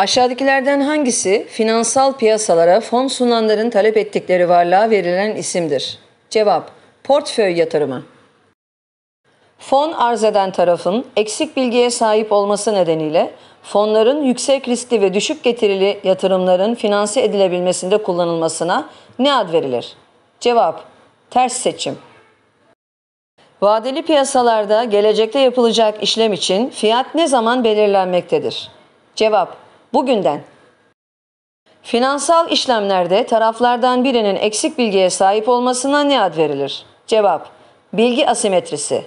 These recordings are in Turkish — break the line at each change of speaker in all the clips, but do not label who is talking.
Aşağıdakilerden hangisi finansal piyasalara fon sunanların talep ettikleri varlığa verilen isimdir? Cevap: Portföy yatırımı. Fon arz eden tarafın eksik bilgiye sahip olması nedeniyle fonların yüksek riskli ve düşük getirili yatırımların finanse edilebilmesinde kullanılmasına ne ad verilir? Cevap: Ters seçim. Vadeli piyasalarda gelecekte yapılacak işlem için fiyat ne zaman belirlenmektedir? Cevap: bugünden. Finansal işlemlerde taraflardan birinin eksik bilgiye sahip olmasına ne ad verilir? Cevap Bilgi asimetrisi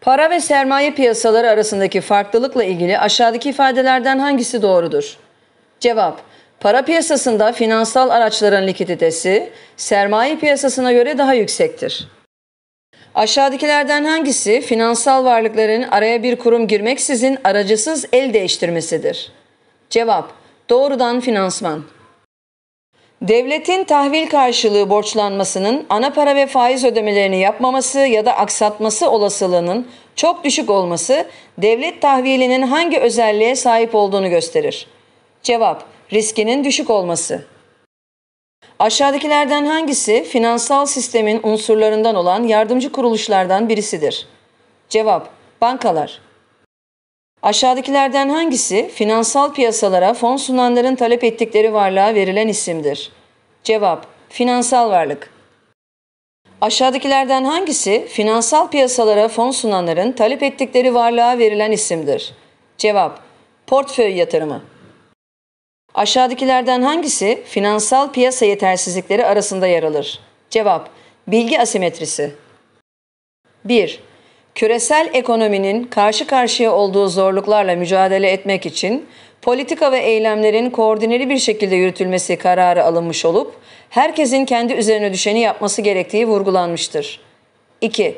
Para ve sermaye piyasaları arasındaki farklılıkla ilgili aşağıdaki ifadelerden hangisi doğrudur? Cevap Para piyasasında finansal araçların likiditesi sermaye piyasasına göre daha yüksektir. Aşağıdakilerden hangisi finansal varlıkların araya bir kurum girmeksizin aracısız el değiştirmesidir? Cevap Doğrudan finansman. Devletin tahvil karşılığı borçlanmasının ana para ve faiz ödemelerini yapmaması ya da aksatması olasılığının çok düşük olması devlet tahvilinin hangi özelliğe sahip olduğunu gösterir. Cevap, riskinin düşük olması. Aşağıdakilerden hangisi finansal sistemin unsurlarından olan yardımcı kuruluşlardan birisidir? Cevap: Bankalar. Aşağıdakilerden hangisi finansal piyasalara fon sunanların talep ettikleri varlığa verilen isimdir? Cevap: Finansal varlık. Aşağıdakilerden hangisi finansal piyasalara fon sunanların talep ettikleri varlığa verilen isimdir? Cevap: Portföy yatırımı. Aşağıdakilerden hangisi finansal piyasa yetersizlikleri arasında yer alır? Cevap Bilgi asimetrisi 1. Küresel ekonominin karşı karşıya olduğu zorluklarla mücadele etmek için politika ve eylemlerin koordineli bir şekilde yürütülmesi kararı alınmış olup herkesin kendi üzerine düşeni yapması gerektiği vurgulanmıştır. 2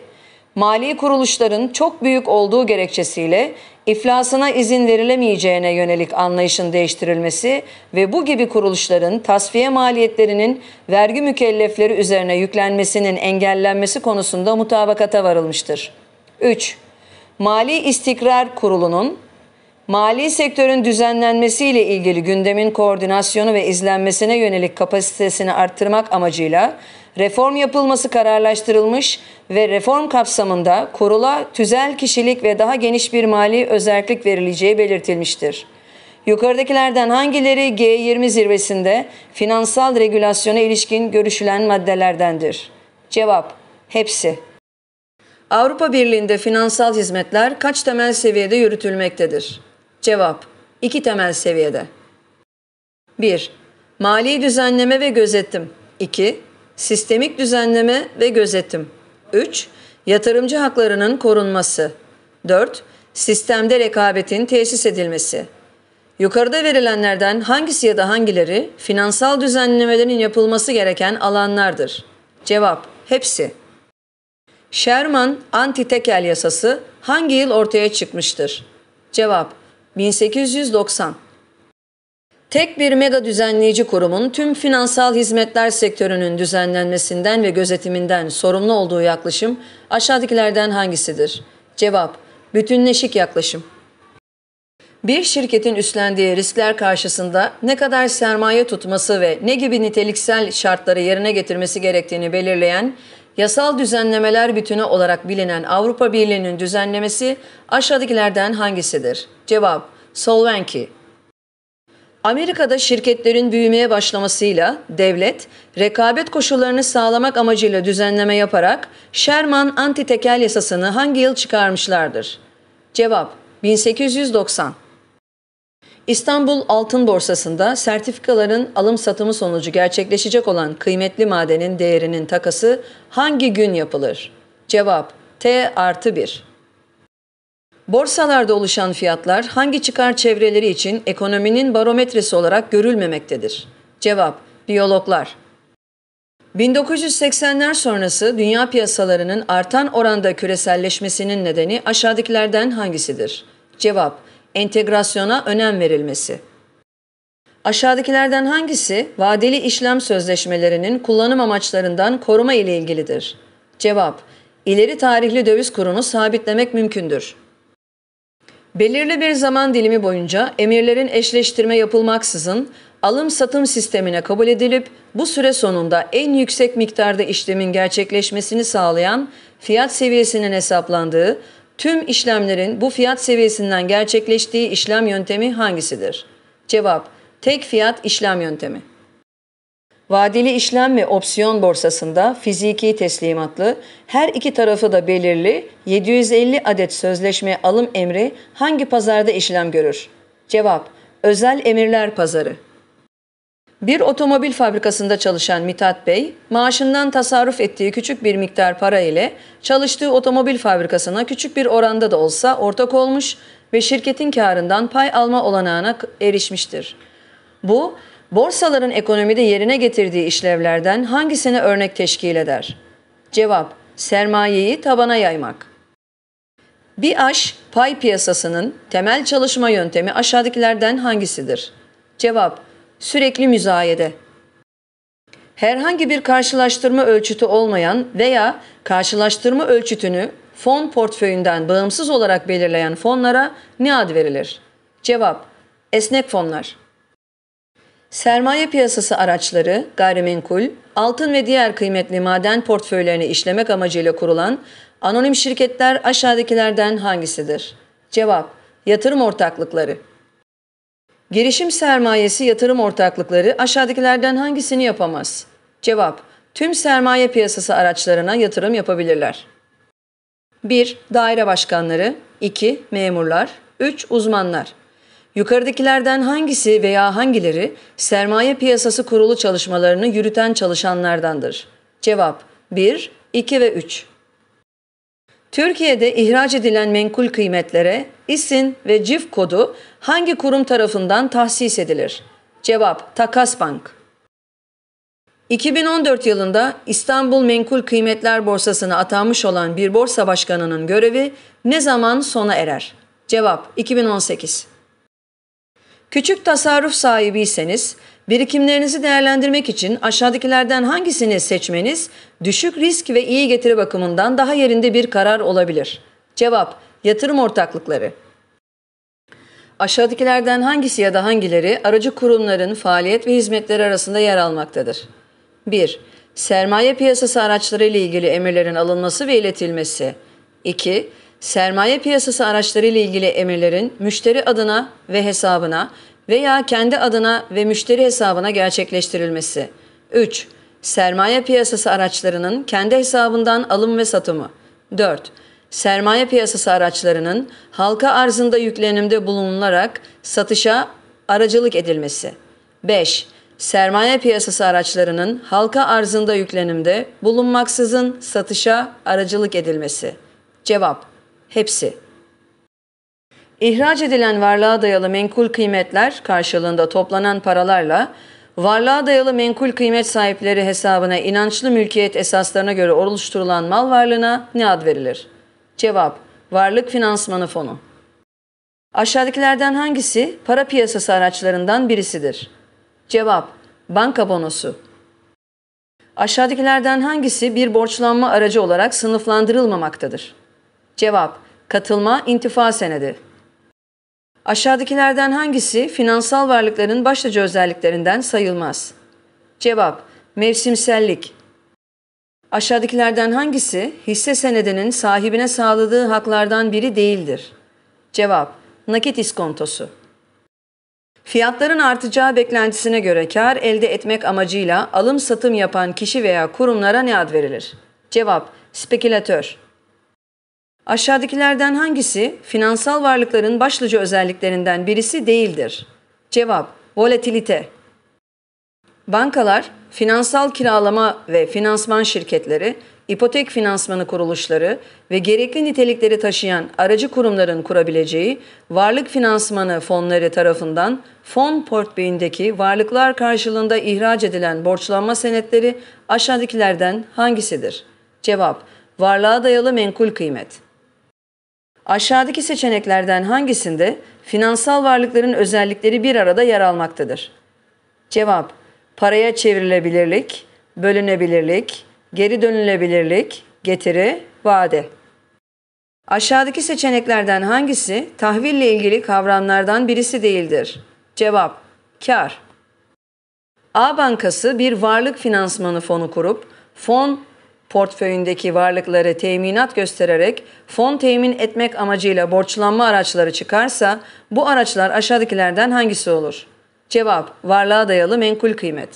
mali kuruluşların çok büyük olduğu gerekçesiyle iflasına izin verilemeyeceğine yönelik anlayışın değiştirilmesi ve bu gibi kuruluşların tasfiye maliyetlerinin vergi mükellefleri üzerine yüklenmesinin engellenmesi konusunda mutabakata varılmıştır. 3. Mali İstikrar Kurulu'nun Mali sektörün düzenlenmesiyle ilgili gündemin koordinasyonu ve izlenmesine yönelik kapasitesini arttırmak amacıyla reform yapılması kararlaştırılmış ve reform kapsamında kurula tüzel kişilik ve daha geniş bir mali özellik verileceği belirtilmiştir. Yukarıdakilerden hangileri G20 zirvesinde finansal regülasyona ilişkin görüşülen maddelerdendir? Cevap: Hepsi. Avrupa Birliği'nde finansal hizmetler kaç temel seviyede yürütülmektedir? Cevap: İki temel seviyede. 1. Mali düzenleme ve gözetim. 2. Sistemik düzenleme ve gözetim. 3. Yatırımcı haklarının korunması. 4. Sistemde rekabetin tesis edilmesi. Yukarıda verilenlerden hangisi ya da hangileri finansal düzenlemelerin yapılması gereken alanlardır? Cevap: Hepsi. Sherman anti tekel Yasası hangi yıl ortaya çıkmıştır? Cevap: 1890. Tek bir mega düzenleyici kurumun tüm finansal hizmetler sektörünün düzenlenmesinden ve gözetiminden sorumlu olduğu yaklaşım aşağıdakilerden hangisidir? Cevap: Bütünleşik yaklaşım. Bir şirketin üstlendiği riskler karşısında ne kadar sermaye tutması ve ne gibi niteliksel şartları yerine getirmesi gerektiğini belirleyen yasal düzenlemeler bütünü olarak bilinen Avrupa Birliği'nin düzenlemesi aşağıdakilerden hangisidir? Cevap: Solvency. Amerika'da şirketlerin büyümeye başlamasıyla devlet rekabet koşullarını sağlamak amacıyla düzenleme yaparak Sherman antitekel yasasını hangi yıl çıkarmışlardır? Cevap 1890. İstanbul Altın Borsası'nda sertifikaların alım satımı sonucu gerçekleşecek olan kıymetli madenin değerinin takası hangi gün yapılır? Cevap T artı 1. Borsalarda oluşan fiyatlar hangi çıkar çevreleri için ekonominin barometresi olarak görülmemektedir? Cevap: Biyologlar. 1980'ler sonrası dünya piyasalarının artan oranda küreselleşmesinin nedeni aşağıdakilerden hangisidir? Cevap: Entegrasyona önem verilmesi. Aşağıdakilerden hangisi vadeli işlem sözleşmelerinin kullanım amaçlarından koruma ile ilgilidir? Cevap: İleri tarihli döviz kurunu sabitlemek mümkündür. Belirli bir zaman dilimi boyunca emirlerin eşleştirme yapılmaksızın alım-satım sistemine kabul edilip bu süre sonunda en yüksek miktarda işlemin gerçekleşmesini sağlayan fiyat seviyesinin hesaplandığı tüm işlemlerin bu fiyat seviyesinden gerçekleştiği işlem yöntemi hangisidir? Cevap: Tek fiyat işlem yöntemi. Vadeli işlem ve opsiyon borsasında fiziki teslimatlı her iki tarafı da belirli 750 adet sözleşme alım emri hangi pazarda işlem görür? Cevap: Özel emirler pazarı. Bir otomobil fabrikasında çalışan Mithat Bey, maaşından tasarruf ettiği küçük bir miktar para ile çalıştığı otomobil fabrikasına küçük bir oranda da olsa ortak olmuş ve şirketin karından pay alma olanağına erişmiştir. Bu, Borsaların ekonomide yerine getirdiği işlevlerden hangisini örnek teşkil eder? Cevap: Sermayeyi tabana yaymak. Bir aş pay piyasasının temel çalışma yöntemi aşağıdakilerden hangisidir? Cevap: Sürekli müzayede. Herhangi bir karşılaştırma ölçütü olmayan veya karşılaştırma ölçütünü fon portföyünden bağımsız olarak belirleyen fonlara ne ad verilir? Cevap: Esnek fonlar. Sermaye piyasası araçları, gayrimenkul, altın ve diğer kıymetli maden portföylerini işlemek amacıyla kurulan anonim şirketler aşağıdakilerden hangisidir? Cevap: Yatırım ortaklıkları. Girişim sermayesi yatırım ortaklıkları aşağıdakilerden hangisini yapamaz? Cevap: Tüm sermaye piyasası araçlarına yatırım yapabilirler. 1. Daire başkanları 2. Memurlar 3. Uzmanlar Yukarıdakilerden hangisi veya hangileri sermaye piyasası kurulu çalışmalarını yürüten çalışanlardandır? Cevap 1, 2 ve 3. Türkiye'de ihraç edilen menkul kıymetlere ISIN ve CIF kodu hangi kurum tarafından tahsis edilir? Cevap Takas Bank. 2014 yılında İstanbul Menkul Kıymetler Borsası'na atanmış olan bir borsa başkanının görevi ne zaman sona erer? Cevap 2018. Küçük tasarruf sahibiyseniz birikimlerinizi değerlendirmek için aşağıdakilerden hangisini seçmeniz düşük risk ve iyi getiri bakımından daha yerinde bir karar olabilir. Cevap: Yatırım ortaklıkları. Aşağıdakilerden hangisi ya da hangileri aracı kurumların faaliyet ve hizmetleri arasında yer almaktadır? 1. Sermaye piyasası araçları ile ilgili emirlerin alınması ve iletilmesi. 2 sermaye piyasası araçları ile ilgili emirlerin müşteri adına ve hesabına veya kendi adına ve müşteri hesabına gerçekleştirilmesi. 3. Sermaye piyasası araçlarının kendi hesabından alım ve satımı. 4. Sermaye piyasası araçlarının halka arzında yüklenimde bulunularak satışa aracılık edilmesi. 5. Sermaye piyasası araçlarının halka arzında yüklenimde bulunmaksızın satışa aracılık edilmesi. Cevap hepsi. İhraç edilen varlığa dayalı menkul kıymetler karşılığında toplanan paralarla varlığa dayalı menkul kıymet sahipleri hesabına inançlı mülkiyet esaslarına göre oluşturulan mal varlığına ne ad verilir? Cevap: Varlık Finansmanı Fonu. Aşağıdakilerden hangisi para piyasası araçlarından birisidir? Cevap: Banka bonosu. Aşağıdakilerden hangisi bir borçlanma aracı olarak sınıflandırılmamaktadır? Cevap Katılma intifa senedi. Aşağıdakilerden hangisi finansal varlıkların başlıca özelliklerinden sayılmaz? Cevap Mevsimsellik. Aşağıdakilerden hangisi hisse senedinin sahibine sağladığı haklardan biri değildir? Cevap Nakit iskontosu. Fiyatların artacağı beklentisine göre kar elde etmek amacıyla alım satım yapan kişi veya kurumlara ne ad verilir? Cevap Spekülatör. Aşağıdakilerden hangisi finansal varlıkların başlıca özelliklerinden birisi değildir? Cevap: Volatilite. Bankalar, finansal kiralama ve finansman şirketleri, ipotek finansmanı kuruluşları ve gerekli nitelikleri taşıyan aracı kurumların kurabileceği varlık finansmanı fonları tarafından fon portföyündeki varlıklar karşılığında ihraç edilen borçlanma senetleri aşağıdakilerden hangisidir? Cevap: Varlığa dayalı menkul kıymet. Aşağıdaki seçeneklerden hangisinde finansal varlıkların özellikleri bir arada yer almaktadır? Cevap: Paraya çevrilebilirlik, bölünebilirlik, geri dönülebilirlik, getiri, vade. Aşağıdaki seçeneklerden hangisi tahville ilgili kavramlardan birisi değildir? Cevap: Kar. A Bankası bir varlık finansmanı fonu kurup fon portföyündeki varlıkları teminat göstererek fon temin etmek amacıyla borçlanma araçları çıkarsa bu araçlar aşağıdakilerden hangisi olur? Cevap: Varlığa dayalı menkul kıymet.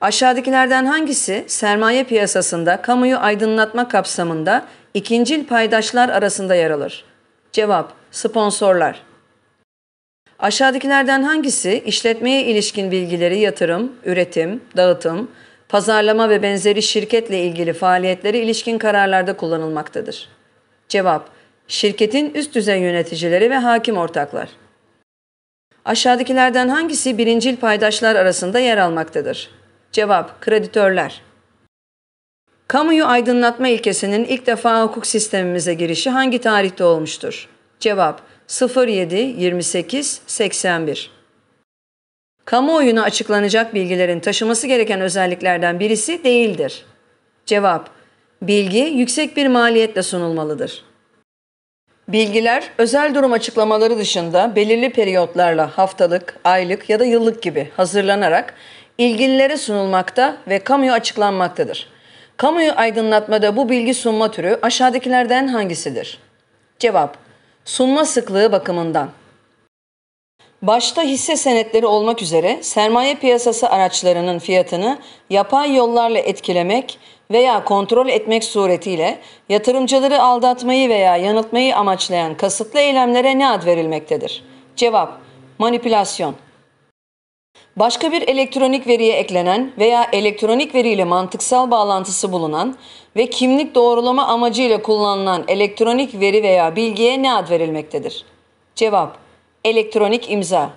Aşağıdakilerden hangisi sermaye piyasasında kamuyu aydınlatma kapsamında ikincil paydaşlar arasında yer alır? Cevap: Sponsorlar. Aşağıdakilerden hangisi işletmeye ilişkin bilgileri yatırım, üretim, dağıtım, pazarlama ve benzeri şirketle ilgili faaliyetleri ilişkin kararlarda kullanılmaktadır. Cevap Şirketin üst düzey yöneticileri ve hakim ortaklar. Aşağıdakilerden hangisi birincil paydaşlar arasında yer almaktadır? Cevap Kreditörler. Kamuyu aydınlatma ilkesinin ilk defa hukuk sistemimize girişi hangi tarihte olmuştur? Cevap 07 28 81 Kamuoyuna açıklanacak bilgilerin taşıması gereken özelliklerden birisi değildir. Cevap Bilgi yüksek bir maliyetle sunulmalıdır. Bilgiler özel durum açıklamaları dışında belirli periyotlarla haftalık, aylık ya da yıllık gibi hazırlanarak ilgililere sunulmakta ve kamuya açıklanmaktadır. Kamuyu aydınlatmada bu bilgi sunma türü aşağıdakilerden hangisidir? Cevap Sunma sıklığı bakımından Başta hisse senetleri olmak üzere sermaye piyasası araçlarının fiyatını yapay yollarla etkilemek veya kontrol etmek suretiyle yatırımcıları aldatmayı veya yanıltmayı amaçlayan kasıtlı eylemlere ne ad verilmektedir? Cevap: Manipülasyon. Başka bir elektronik veriye eklenen veya elektronik veriyle mantıksal bağlantısı bulunan ve kimlik doğrulama amacıyla kullanılan elektronik veri veya bilgiye ne ad verilmektedir? Cevap: elektronik imza.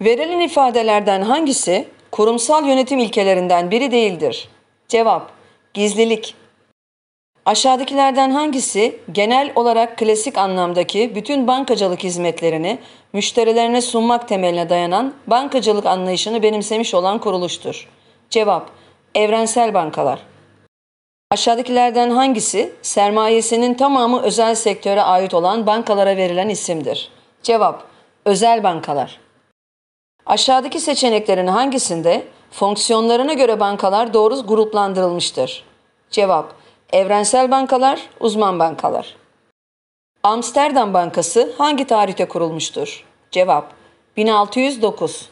Verilen ifadelerden hangisi kurumsal yönetim ilkelerinden biri değildir? Cevap, gizlilik. Aşağıdakilerden hangisi genel olarak klasik anlamdaki bütün bankacılık hizmetlerini müşterilerine sunmak temeline dayanan bankacılık anlayışını benimsemiş olan kuruluştur? Cevap, evrensel bankalar. Aşağıdakilerden hangisi sermayesinin tamamı özel sektöre ait olan bankalara verilen isimdir? Cevap Özel bankalar. Aşağıdaki seçeneklerin hangisinde fonksiyonlarına göre bankalar doğru gruplandırılmıştır? Cevap Evrensel bankalar, uzman bankalar. Amsterdam Bankası hangi tarihte kurulmuştur? Cevap 1609.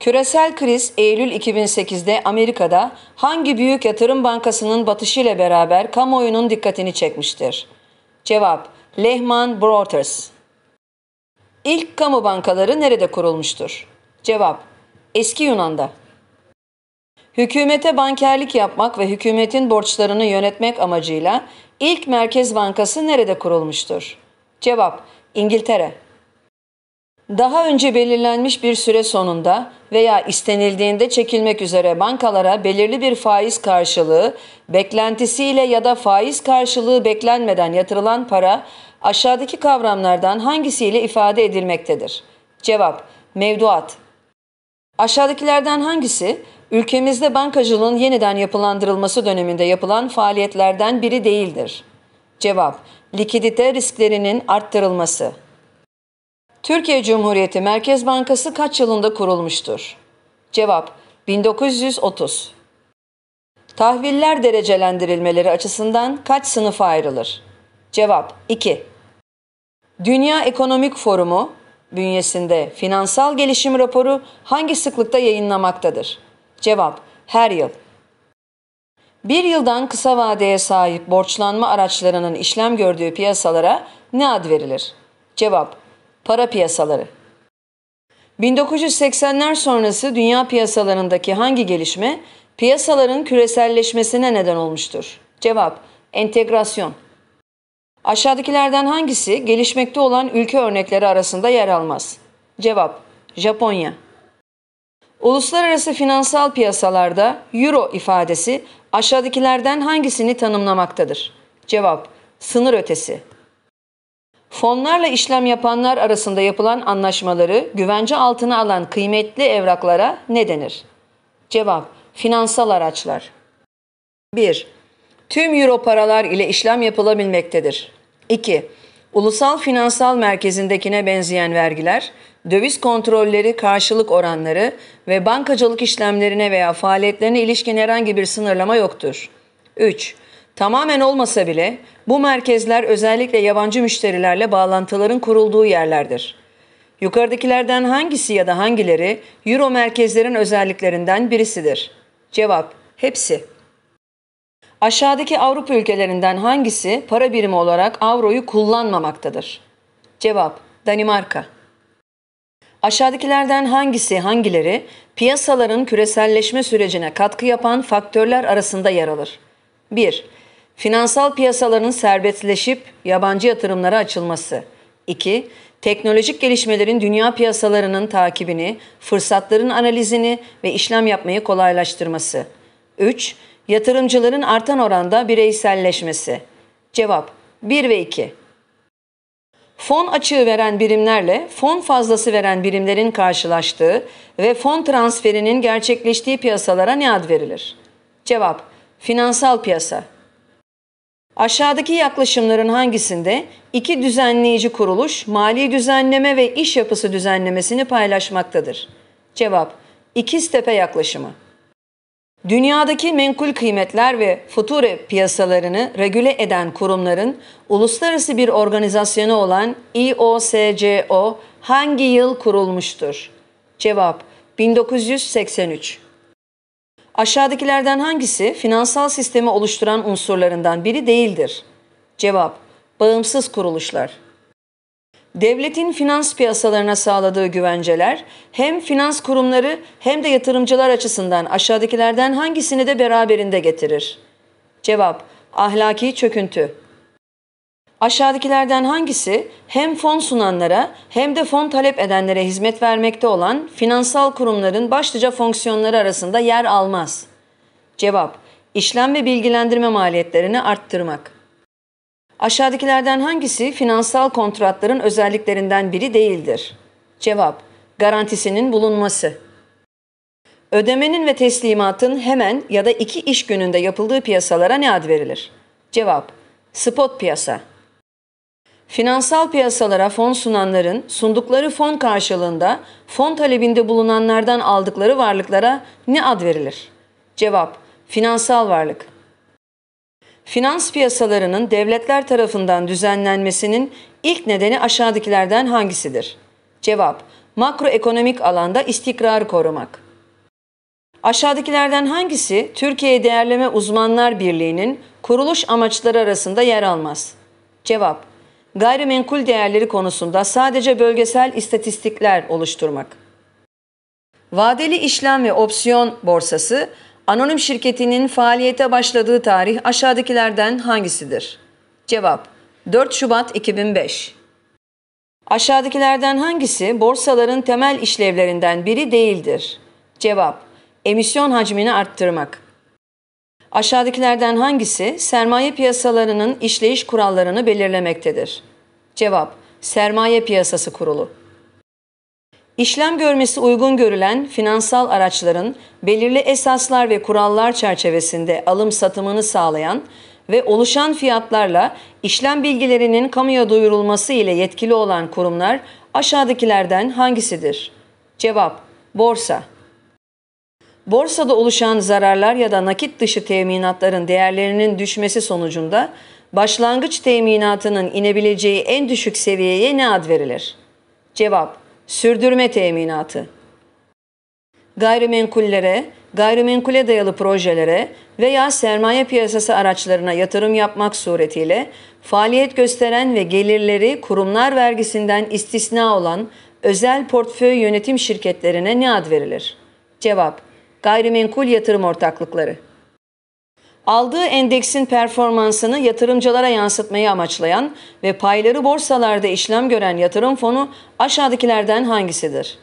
Küresel kriz Eylül 2008'de Amerika'da hangi büyük yatırım bankasının batışıyla beraber kamuoyunun dikkatini çekmiştir? Cevap Lehman Brothers. İlk kamu bankaları nerede kurulmuştur? Cevap Eski Yunan'da. Hükümete bankerlik yapmak ve hükümetin borçlarını yönetmek amacıyla ilk merkez bankası nerede kurulmuştur? Cevap İngiltere. Daha önce belirlenmiş bir süre sonunda veya istenildiğinde çekilmek üzere bankalara belirli bir faiz karşılığı, beklentisiyle ya da faiz karşılığı beklenmeden yatırılan para aşağıdaki kavramlardan hangisiyle ifade edilmektedir? Cevap, mevduat. Aşağıdakilerden hangisi, ülkemizde bankacılığın yeniden yapılandırılması döneminde yapılan faaliyetlerden biri değildir? Cevap, likidite risklerinin arttırılması. Türkiye Cumhuriyeti Merkez Bankası kaç yılında kurulmuştur? Cevap, 1930. Tahviller derecelendirilmeleri açısından kaç sınıfa ayrılır? Cevap 2. Dünya Ekonomik Forumu bünyesinde finansal gelişim raporu hangi sıklıkta yayınlamaktadır? Cevap her yıl. Bir yıldan kısa vadeye sahip borçlanma araçlarının işlem gördüğü piyasalara ne ad verilir? Cevap para piyasaları. 1980'ler sonrası dünya piyasalarındaki hangi gelişme piyasaların küreselleşmesine neden olmuştur? Cevap entegrasyon. Aşağıdakilerden hangisi gelişmekte olan ülke örnekleri arasında yer almaz? Cevap Japonya. Uluslararası finansal piyasalarda euro ifadesi aşağıdakilerden hangisini tanımlamaktadır? Cevap Sınır ötesi. Fonlarla işlem yapanlar arasında yapılan anlaşmaları güvence altına alan kıymetli evraklara ne denir? Cevap Finansal araçlar. 1. Tüm euro paralar ile işlem yapılabilmektedir. 2. Ulusal Finansal Merkezi'ndekine benzeyen vergiler, döviz kontrolleri, karşılık oranları ve bankacılık işlemlerine veya faaliyetlerine ilişkin herhangi bir sınırlama yoktur. 3. Tamamen olmasa bile bu merkezler özellikle yabancı müşterilerle bağlantıların kurulduğu yerlerdir. Yukarıdakilerden hangisi ya da hangileri Euro merkezlerin özelliklerinden birisidir? Cevap: Hepsi. Aşağıdaki Avrupa ülkelerinden hangisi para birimi olarak avroyu kullanmamaktadır? Cevap Danimarka. Aşağıdakilerden hangisi hangileri piyasaların küreselleşme sürecine katkı yapan faktörler arasında yer alır? 1. Finansal piyasaların serbestleşip yabancı yatırımlara açılması. 2. Teknolojik gelişmelerin dünya piyasalarının takibini, fırsatların analizini ve işlem yapmayı kolaylaştırması. 3. Yatırımcıların artan oranda bireyselleşmesi. Cevap 1 ve 2. Fon açığı veren birimlerle fon fazlası veren birimlerin karşılaştığı ve fon transferinin gerçekleştiği piyasalara ne ad verilir? Cevap Finansal piyasa. Aşağıdaki yaklaşımların hangisinde iki düzenleyici kuruluş mali düzenleme ve iş yapısı düzenlemesini paylaşmaktadır? Cevap İkiztepe yaklaşımı. Dünyadaki menkul kıymetler ve future piyasalarını regüle eden kurumların uluslararası bir organizasyonu olan IOSCO e hangi yıl kurulmuştur? Cevap 1983. Aşağıdakilerden hangisi finansal sistemi oluşturan unsurlarından biri değildir? Cevap Bağımsız kuruluşlar. Devletin finans piyasalarına sağladığı güvenceler hem finans kurumları hem de yatırımcılar açısından aşağıdakilerden hangisini de beraberinde getirir? Cevap: Ahlaki çöküntü. Aşağıdakilerden hangisi hem fon sunanlara hem de fon talep edenlere hizmet vermekte olan finansal kurumların başlıca fonksiyonları arasında yer almaz? Cevap: İşlem ve bilgilendirme maliyetlerini arttırmak. Aşağıdakilerden hangisi finansal kontratların özelliklerinden biri değildir? Cevap, garantisinin bulunması. Ödemenin ve teslimatın hemen ya da iki iş gününde yapıldığı piyasalara ne ad verilir? Cevap, spot piyasa. Finansal piyasalara fon sunanların sundukları fon karşılığında fon talebinde bulunanlardan aldıkları varlıklara ne ad verilir? Cevap, finansal varlık. Finans piyasalarının devletler tarafından düzenlenmesinin ilk nedeni aşağıdakilerden hangisidir? Cevap: Makroekonomik alanda istikrarı korumak. Aşağıdakilerden hangisi Türkiye Değerleme Uzmanlar Birliği'nin kuruluş amaçları arasında yer almaz? Cevap: Gayrimenkul değerleri konusunda sadece bölgesel istatistikler oluşturmak. Vadeli işlem ve opsiyon borsası Anonim şirketinin faaliyete başladığı tarih aşağıdakilerden hangisidir? Cevap 4 Şubat 2005 Aşağıdakilerden hangisi borsaların temel işlevlerinden biri değildir? Cevap Emisyon hacmini arttırmak. Aşağıdakilerden hangisi sermaye piyasalarının işleyiş kurallarını belirlemektedir? Cevap Sermaye Piyasası Kurulu. İşlem görmesi uygun görülen finansal araçların belirli esaslar ve kurallar çerçevesinde alım satımını sağlayan ve oluşan fiyatlarla işlem bilgilerinin kamuya duyurulması ile yetkili olan kurumlar aşağıdakilerden hangisidir? Cevap: Borsa. Borsada oluşan zararlar ya da nakit dışı teminatların değerlerinin düşmesi sonucunda başlangıç teminatının inebileceği en düşük seviyeye ne ad verilir? Cevap: Sürdürme teminatı. Gayrimenkullere, gayrimenkule dayalı projelere veya sermaye piyasası araçlarına yatırım yapmak suretiyle faaliyet gösteren ve gelirleri kurumlar vergisinden istisna olan özel portföy yönetim şirketlerine ne ad verilir? Cevap: Gayrimenkul yatırım ortaklıkları aldığı endeksin performansını yatırımcılara yansıtmayı amaçlayan ve payları borsalarda işlem gören yatırım fonu aşağıdakilerden hangisidir?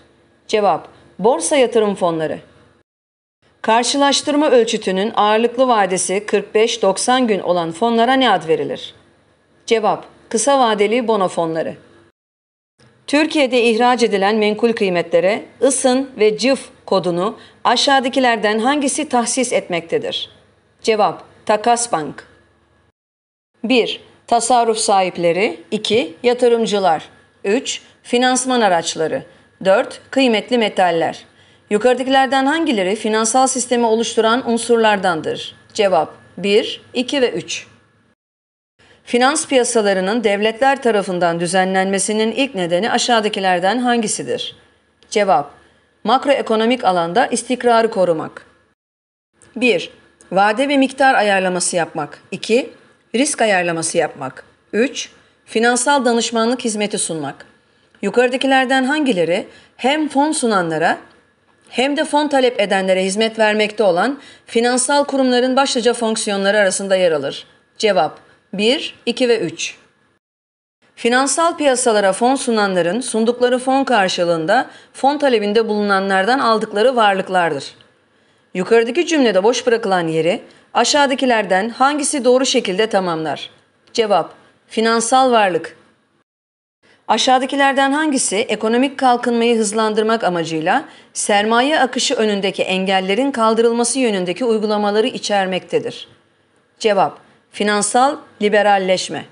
Cevap: Borsa yatırım fonları. Karşılaştırma ölçütünün ağırlıklı vadesi 45-90 gün olan fonlara ne ad verilir? Cevap: Kısa vadeli bono fonları. Türkiye'de ihraç edilen menkul kıymetlere ISIN ve CIF kodunu aşağıdakilerden hangisi tahsis etmektedir? Cevap Takas Bank 1. Tasarruf sahipleri 2. Yatırımcılar 3. Finansman araçları 4. Kıymetli metaller Yukarıdakilerden hangileri finansal sistemi oluşturan unsurlardandır? Cevap 1, 2 ve 3 Finans piyasalarının devletler tarafından düzenlenmesinin ilk nedeni aşağıdakilerden hangisidir? Cevap Makroekonomik alanda istikrarı korumak 1. Vade ve miktar ayarlaması yapmak. 2. Risk ayarlaması yapmak. 3. Finansal danışmanlık hizmeti sunmak. Yukarıdakilerden hangileri hem fon sunanlara hem de fon talep edenlere hizmet vermekte olan finansal kurumların başlıca fonksiyonları arasında yer alır? Cevap 1, 2 ve 3. Finansal piyasalara fon sunanların sundukları fon karşılığında fon talebinde bulunanlardan aldıkları varlıklardır. Yukarıdaki cümlede boş bırakılan yeri aşağıdakilerden hangisi doğru şekilde tamamlar? Cevap Finansal varlık Aşağıdakilerden hangisi ekonomik kalkınmayı hızlandırmak amacıyla sermaye akışı önündeki engellerin kaldırılması yönündeki uygulamaları içermektedir? Cevap Finansal liberalleşme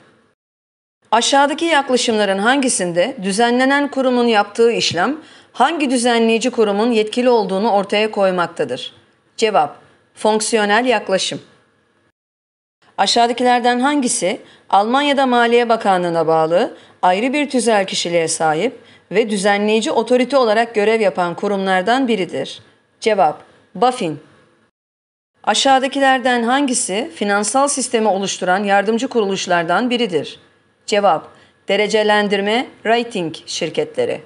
Aşağıdaki yaklaşımların hangisinde düzenlenen kurumun yaptığı işlem hangi düzenleyici kurumun yetkili olduğunu ortaya koymaktadır? Cevap Fonksiyonel yaklaşım Aşağıdakilerden hangisi Almanya'da Maliye Bakanlığı'na bağlı ayrı bir tüzel kişiliğe sahip ve düzenleyici otorite olarak görev yapan kurumlardan biridir? Cevap BaFin Aşağıdakilerden hangisi finansal sistemi oluşturan yardımcı kuruluşlardan biridir? Cevap Derecelendirme Rating Şirketleri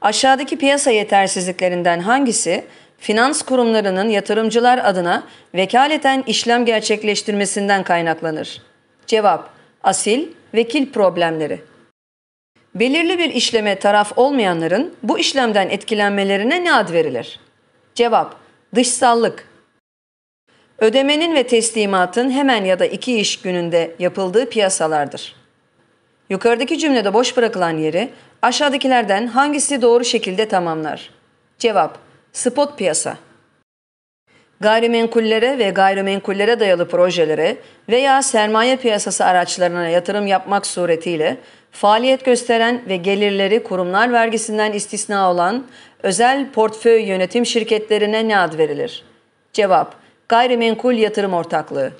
Aşağıdaki piyasa yetersizliklerinden hangisi finans kurumlarının yatırımcılar adına vekaleten işlem gerçekleştirmesinden kaynaklanır. Cevap: Asil, vekil problemleri. Belirli bir işleme taraf olmayanların bu işlemden etkilenmelerine ne ad verilir? Cevap: Dışsallık. Ödemenin ve teslimatın hemen ya da iki iş gününde yapıldığı piyasalardır. Yukarıdaki cümlede boş bırakılan yeri aşağıdakilerden hangisi doğru şekilde tamamlar? Cevap: Spot piyasa Gayrimenkullere ve gayrimenkullere dayalı projelere veya sermaye piyasası araçlarına yatırım yapmak suretiyle faaliyet gösteren ve gelirleri kurumlar vergisinden istisna olan özel portföy yönetim şirketlerine ne ad verilir? Cevap: Gayrimenkul yatırım ortaklığı.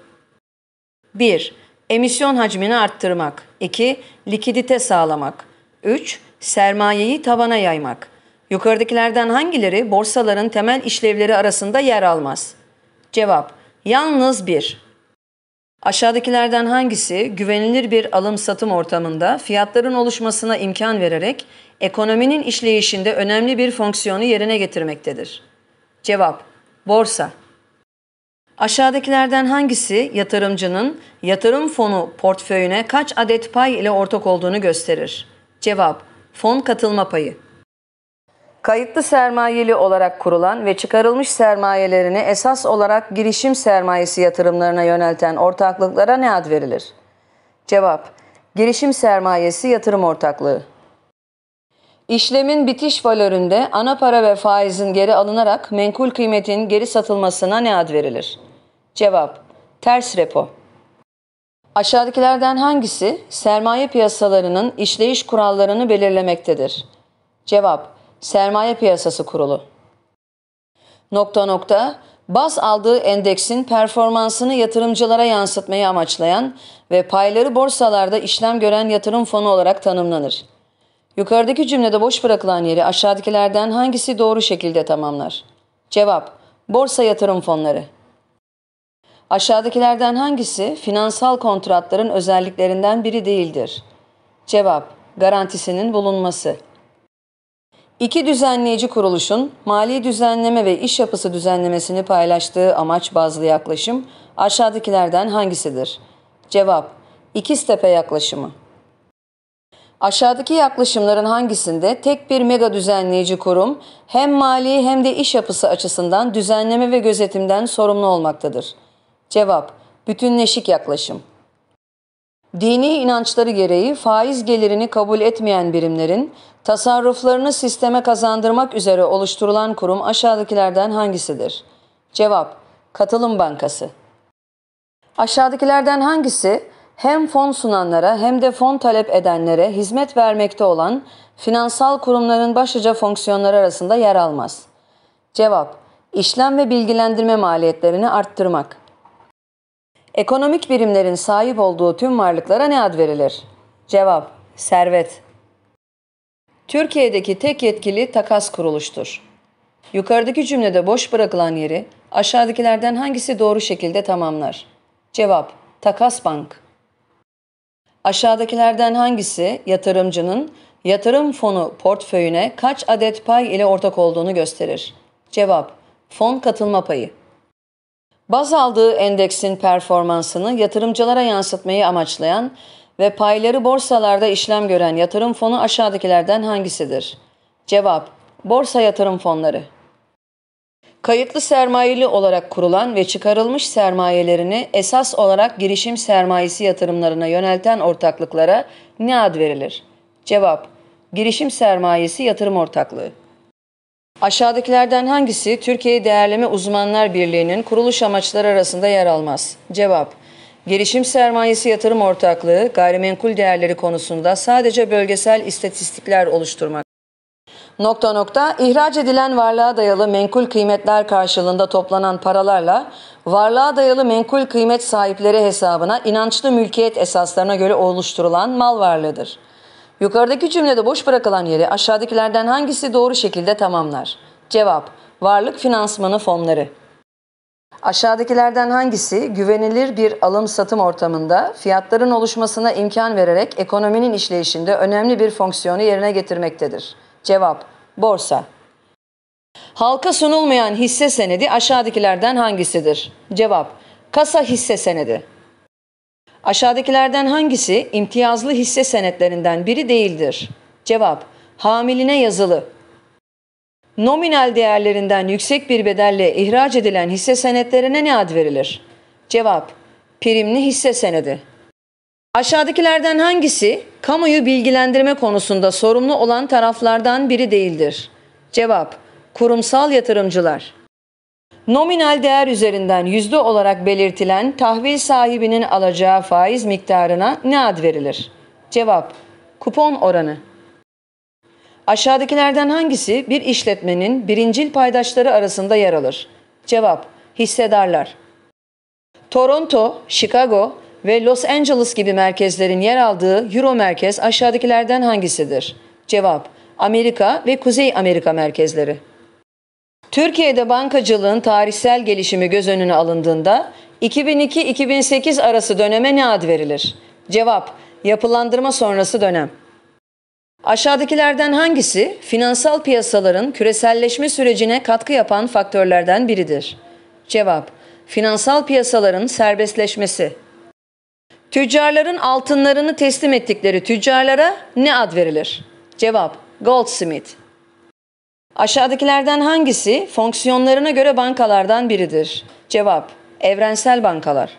1. Emisyon hacmini arttırmak. 2. Likidite sağlamak. 3. Sermayeyi tabana yaymak. Yukarıdakilerden hangileri borsaların temel işlevleri arasında yer almaz? Cevap: Yalnız bir. Aşağıdakilerden hangisi güvenilir bir alım-satım ortamında fiyatların oluşmasına imkan vererek ekonominin işleyişinde önemli bir fonksiyonu yerine getirmektedir? Cevap: Borsa. Aşağıdakilerden hangisi yatırımcının yatırım fonu portföyüne kaç adet pay ile ortak olduğunu gösterir? Cevap: Fon katılma payı. Kayıtlı sermayeli olarak kurulan ve çıkarılmış sermayelerini esas olarak girişim sermayesi yatırımlarına yönelten ortaklıklara ne ad verilir? Cevap: Girişim sermayesi yatırım ortaklığı. İşlemin bitiş valöründe ana para ve faizin geri alınarak menkul kıymetin geri satılmasına ne ad verilir? Cevap: Ters repo. Aşağıdakilerden hangisi sermaye piyasalarının işleyiş kurallarını belirlemektedir? Cevap: Sermaye Piyasası Kurulu. Nokta nokta baz aldığı endeksin performansını yatırımcılara yansıtmayı amaçlayan ve payları borsalarda işlem gören yatırım fonu olarak tanımlanır. Yukarıdaki cümlede boş bırakılan yeri aşağıdakilerden hangisi doğru şekilde tamamlar? Cevap: Borsa yatırım fonları. Aşağıdakilerden hangisi finansal kontratların özelliklerinden biri değildir? Cevap: Garantisinin bulunması. İki düzenleyici kuruluşun mali düzenleme ve iş yapısı düzenlemesini paylaştığı amaç bazlı yaklaşım aşağıdakilerden hangisidir? Cevap İkiztepe yaklaşımı. Aşağıdaki yaklaşımların hangisinde tek bir mega düzenleyici kurum hem mali hem de iş yapısı açısından düzenleme ve gözetimden sorumlu olmaktadır? Cevap Bütünleşik yaklaşım. Dini inançları gereği faiz gelirini kabul etmeyen birimlerin Tasarruflarını sisteme kazandırmak üzere oluşturulan kurum aşağıdakilerden hangisidir? Cevap Katılım Bankası Aşağıdakilerden hangisi hem fon sunanlara hem de fon talep edenlere hizmet vermekte olan finansal kurumların başlıca fonksiyonları arasında yer almaz? Cevap İşlem ve bilgilendirme maliyetlerini arttırmak. Ekonomik birimlerin sahip olduğu tüm varlıklara ne ad verilir? Cevap Servet Türkiye'deki tek yetkili takas kuruluştur. Yukarıdaki cümlede boş bırakılan yeri aşağıdakilerden hangisi doğru şekilde tamamlar? Cevap: Takas Bank. Aşağıdakilerden hangisi yatırımcının yatırım fonu portföyüne kaç adet pay ile ortak olduğunu gösterir? Cevap: Fon katılma payı. Baz aldığı endeksin performansını yatırımcılara yansıtmayı amaçlayan ve payları borsalarda işlem gören yatırım fonu aşağıdakilerden hangisidir? Cevap Borsa yatırım fonları Kayıtlı sermayeli olarak kurulan ve çıkarılmış sermayelerini esas olarak girişim sermayesi yatırımlarına yönelten ortaklıklara ne ad verilir? Cevap Girişim sermayesi yatırım ortaklığı Aşağıdakilerden hangisi Türkiye Değerleme Uzmanlar Birliği'nin kuruluş amaçları arasında yer almaz? Cevap Girişim sermayesi yatırım ortaklığı gayrimenkul değerleri konusunda sadece bölgesel istatistikler oluşturmak. Nokta nokta ihraç edilen varlığa dayalı menkul kıymetler karşılığında toplanan paralarla varlığa dayalı menkul kıymet sahipleri hesabına inançlı mülkiyet esaslarına göre oluşturulan mal varlığıdır. Yukarıdaki cümlede boş bırakılan yeri aşağıdakilerden hangisi doğru şekilde tamamlar? Cevap: Varlık finansmanı fonları. Aşağıdakilerden hangisi güvenilir bir alım-satım ortamında fiyatların oluşmasına imkan vererek ekonominin işleyişinde önemli bir fonksiyonu yerine getirmektedir? Cevap: Borsa. Halka sunulmayan hisse senedi aşağıdakilerden hangisidir? Cevap: Kasa hisse senedi. Aşağıdakilerden hangisi imtiyazlı hisse senetlerinden biri değildir? Cevap: Hamiline yazılı. Nominal değerlerinden yüksek bir bedelle ihraç edilen hisse senetlerine ne ad verilir? Cevap, primli hisse senedi. Aşağıdakilerden hangisi kamuyu bilgilendirme konusunda sorumlu olan taraflardan biri değildir? Cevap, kurumsal yatırımcılar. Nominal değer üzerinden yüzde olarak belirtilen tahvil sahibinin alacağı faiz miktarına ne ad verilir? Cevap, kupon oranı. Aşağıdakilerden hangisi bir işletmenin birincil paydaşları arasında yer alır? Cevap, hissedarlar. Toronto, Chicago ve Los Angeles gibi merkezlerin yer aldığı Euro merkez aşağıdakilerden hangisidir? Cevap, Amerika ve Kuzey Amerika merkezleri. Türkiye'de bankacılığın tarihsel gelişimi göz önüne alındığında 2002-2008 arası döneme ne ad verilir? Cevap, yapılandırma sonrası dönem. Aşağıdakilerden hangisi finansal piyasaların küreselleşme sürecine katkı yapan faktörlerden biridir? Cevap: Finansal piyasaların serbestleşmesi. Tüccarların altınlarını teslim ettikleri tüccarlara ne ad verilir? Cevap: Goldsmith. Aşağıdakilerden hangisi fonksiyonlarına göre bankalardan biridir? Cevap: Evrensel bankalar.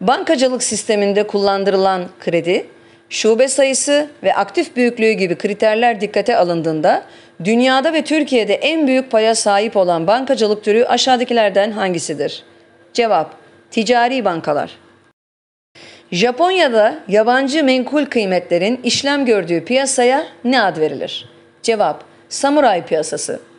Bankacılık sisteminde kullandırılan kredi şube sayısı ve aktif büyüklüğü gibi kriterler dikkate alındığında dünyada ve Türkiye'de en büyük paya sahip olan bankacılık türü aşağıdakilerden hangisidir? Cevap: Ticari bankalar. Japonya'da yabancı menkul kıymetlerin işlem gördüğü piyasaya ne ad verilir? Cevap: Samuray piyasası.